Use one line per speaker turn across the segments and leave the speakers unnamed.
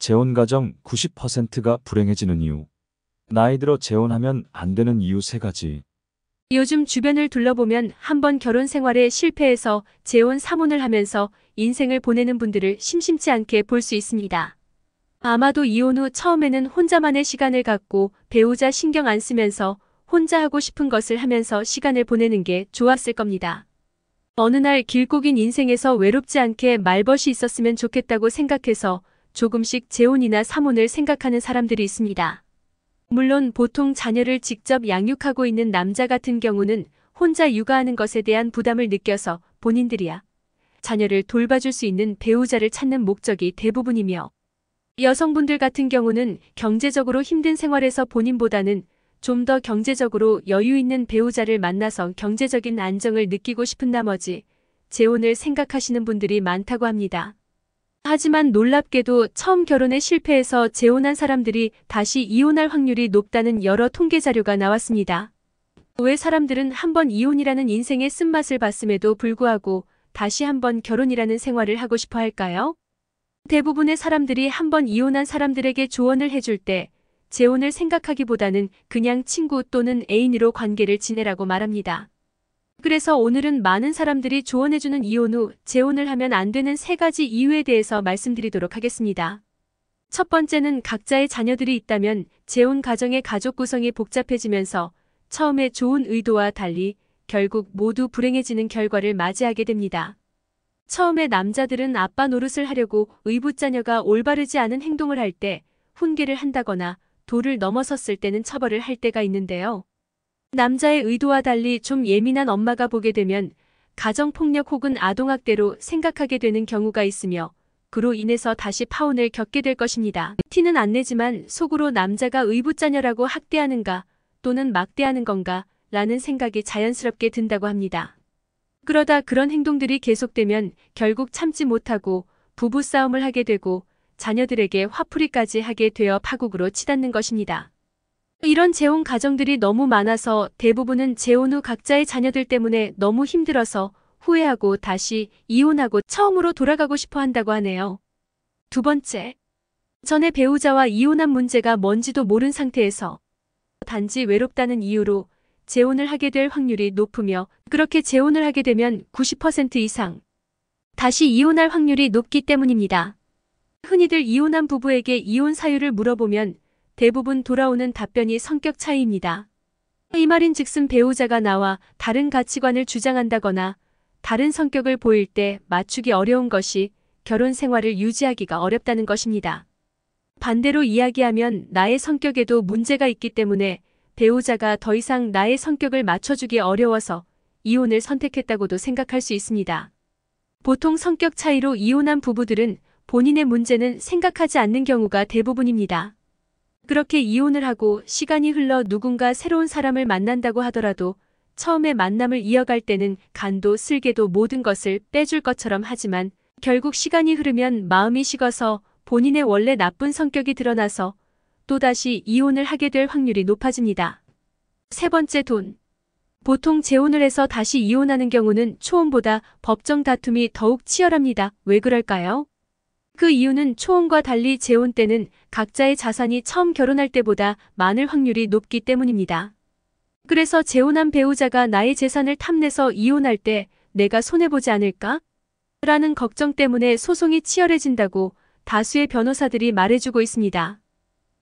재혼 가정 90%가 불행해지는 이유. 나이 들어 재혼하면 안 되는 이유 세 가지. 요즘 주변을 둘러보면 한 번 결혼 생활에 실패해서 재혼 사문을 하면서 인생을 보내는 분들을 심심치 않게 볼 수 있습니다. 아마도 이혼 후 처음에는 혼자만의 시간을 갖고 배우자 신경 안 쓰면서 혼자 하고 싶은 것을 하면서 시간을 보내는 게 좋았을 겁니다. 어느 날 길고 긴 인생에서 외롭지 않게 말벗이 있었으면 좋겠다고 생각해서 조금씩 재혼이나 사혼을 생각하는 사람들이 있습니다. 물론 보통 자녀를 직접 양육하고 있는 남자 같은 경우는 혼자 육아하는 것에 대한 부담을 느껴서 본인들이야 자녀를 돌봐줄 수 있는 배우자를 찾는 목적이 대부분이며 여성분들 같은 경우는 경제적으로 힘든 생활에서 본인보다는 좀 더 경제적으로 여유 있는 배우자를 만나서 경제적인 안정을 느끼고 싶은 나머지 재혼을 생각하시는 분들이 많다고 합니다. 하지만 놀랍게도 처음 결혼에 실패해서 재혼한 사람들이 다시 이혼할 확률이 높다는 여러 통계 자료가 나왔습니다. 왜 사람들은 한번 이혼이라는 인생의 쓴맛을 봤음에도 불구하고 다시 한번 결혼이라는 생활을 하고 싶어 할까요? 대부분의 사람들이 한번 이혼한 사람들에게 조언을 해줄 때 재혼을 생각하기보다는 그냥 친구 또는 애인으로 관계를 지내라고 말합니다. 그래서 오늘은 많은 사람들이 조언해주는 이혼 후 재혼을 하면 안 되는 세 가지 이유에 대해서 말씀드리도록 하겠습니다. 첫 번째는 각자의 자녀들이 있다면 재혼 가정의 가족 구성이 복잡해지면서 처음에 좋은 의도와 달리 결국 모두 불행해지는 결과를 맞이하게 됩니다. 처음에 남자들은 아빠 노릇을 하려고 의붓자녀가 올바르지 않은 행동을 할 때 훈계를 한다거나 도를 넘어섰을 때는 처벌을 할 때가 있는데요. 남자의 의도와 달리 좀 예민한 엄마가 보게 되면 가정폭력 혹은 아동학대로 생각하게 되는 경우가 있으며 그로 인해서 다시 파혼을 겪게 될 것입니다. 티는 안 내지만 속으로 남자가 의붓자녀라고 학대하는가 또는 막대하는 건가 라는 생각이 자연스럽게 든다고 합니다. 그러다 그런 행동들이 계속되면 결국 참지 못하고 부부싸움을 하게 되고 자녀들에게 화풀이까지 하게 되어 파국으로 치닫는 것입니다. 이런 재혼 가정들이 너무 많아서 대부분은 재혼 후 각자의 자녀들 때문에 너무 힘들어서 후회하고 다시 이혼하고 처음으로 돌아가고 싶어 한다고 하네요. 두 번째, 전에 배우자와 이혼한 문제가 뭔지도 모른 상태에서 단지 외롭다는 이유로 재혼을 하게 될 확률이 높으며 그렇게 재혼을 하게 되면 90% 이상 다시 이혼할 확률이 높기 때문입니다. 흔히들 이혼한 부부에게 이혼 사유를 물어보면 대부분 돌아오는 답변이 성격 차이입니다. 이 말인 즉슨 배우자가 나와 다른 가치관을 주장한다거나 다른 성격을 보일 때 맞추기 어려운 것이 결혼 생활을 유지하기가 어렵다는 것입니다. 반대로 이야기하면 나의 성격에도 문제가 있기 때문에 배우자가 더 이상 나의 성격을 맞춰주기 어려워서 이혼을 선택했다고도 생각할 수 있습니다. 보통 성격 차이로 이혼한 부부들은 본인의 문제는 생각하지 않는 경우가 대부분입니다. 그렇게 이혼을 하고 시간이 흘러 누군가 새로운 사람을 만난다고 하더라도 처음에 만남을 이어갈 때는 간도 슬개도 모든 것을 빼줄 것처럼 하지만 결국 시간이 흐르면 마음이 식어서 본인의 원래 나쁜 성격이 드러나서 또다시 이혼을 하게 될 확률이 높아집니다. 세 번째 돈. 보통 재혼을 해서 다시 이혼하는 경우는 초혼보다 법정 다툼이 더욱 치열합니다. 왜 그럴까요? 그 이유는 초혼과 달리 재혼 때는 각자의 자산이 처음 결혼할 때보다 많을 확률이 높기 때문입니다. 그래서 재혼한 배우자가 나의 재산을 탐내서 이혼할 때 내가 손해보지 않을까? 라는 걱정 때문에 소송이 치열해진다고 다수의 변호사들이 말해주고 있습니다.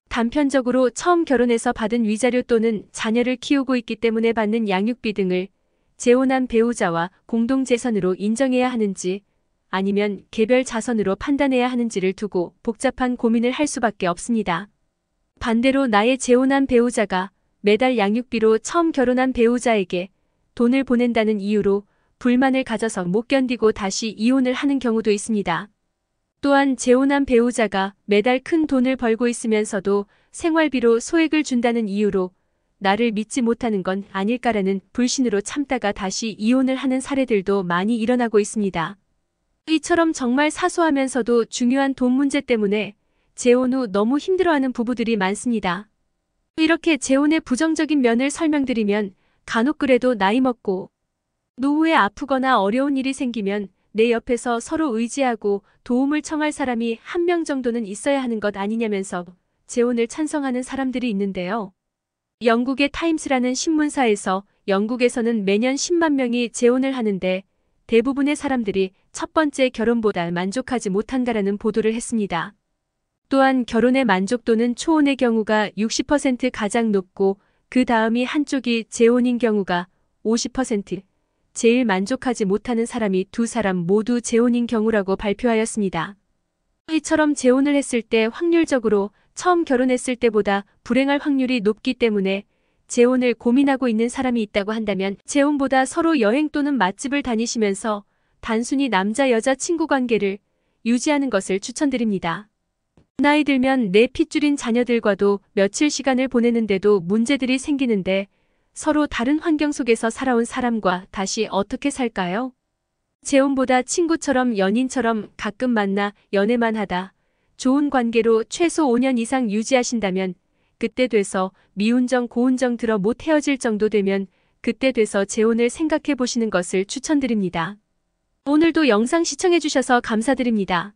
단편적으로 처음 결혼해서 받은 위자료 또는 자녀를 키우고 있기 때문에 받는 양육비 등을 재혼한 배우자와 공동재산으로 인정해야 하는지 아니면 개별 자선으로 판단해야 하는지를 두고 복잡한 고민을 할 수밖에 없습니다. 반대로 나의 재혼한 배우자가 매달 양육비로 처음 결혼한 배우자에게 돈을 보낸다는 이유로 불만을 가져서 못 견디고 다시 이혼을 하는 경우도 있습니다. 또한 재혼한 배우자가 매달 큰 돈을 벌고 있으면서도 생활비로 소액을 준다는 이유로 나를 믿지 못하는 건 아닐까라는 불신으로 참다가 다시 이혼을 하는 사례들도 많이 일어나고 있습니다. 이처럼 정말 사소하면서도 중요한 돈 문제 때문에 재혼 후 너무 힘들어하는 부부들이 많습니다. 이렇게 재혼의 부정적인 면을 설명드리면 간혹 그래도 나이 먹고 노후에 아프거나 어려운 일이 생기면 내 옆에서 서로 의지하고 도움을 청할 사람이 한 명 정도는 있어야 하는 것 아니냐면서 재혼을 찬성하는 사람들이 있는데요. 영국의 타임스라는 신문사에서 영국에서는 매년 10만 명이 재혼을 하는데 대부분의 사람들이 첫 번째 결혼보다 만족하지 못한다라는 보도를 했습니다. 또한 결혼의 만족도는 초혼의 경우가 60% 가장 높고 그 다음이 한쪽이 재혼인 경우가 50%, 제일 만족하지 못하는 사람이 두 사람 모두 재혼인 경우라고 발표하였습니다. 이처럼 재혼을 했을 때 확률적으로 처음 결혼했을 때보다 불행할 확률이 높기 때문에 재혼을 고민하고 있는 사람이 있다고 한다면 재혼보다 서로 여행 또는 맛집을 다니시면서 단순히 남자 여자 친구 관계를 유지하는 것을 추천드립니다. 나이 들면 내 핏줄인 자녀들과도 며칠 시간을 보내는데도 문제들이 생기는데 서로 다른 환경 속에서 살아온 사람과 다시 어떻게 살까요? 재혼보다 친구처럼 연인처럼 가끔 만나 연애만 하다 좋은 관계로 최소 5년 이상 유지하신다면 그때 돼서 미운정 고운정 들어 못 헤어질 정도 되면 그때 돼서 재혼을 생각해 보시는 것을 추천드립니다. 오늘도 영상 시청해주셔서 감사드립니다.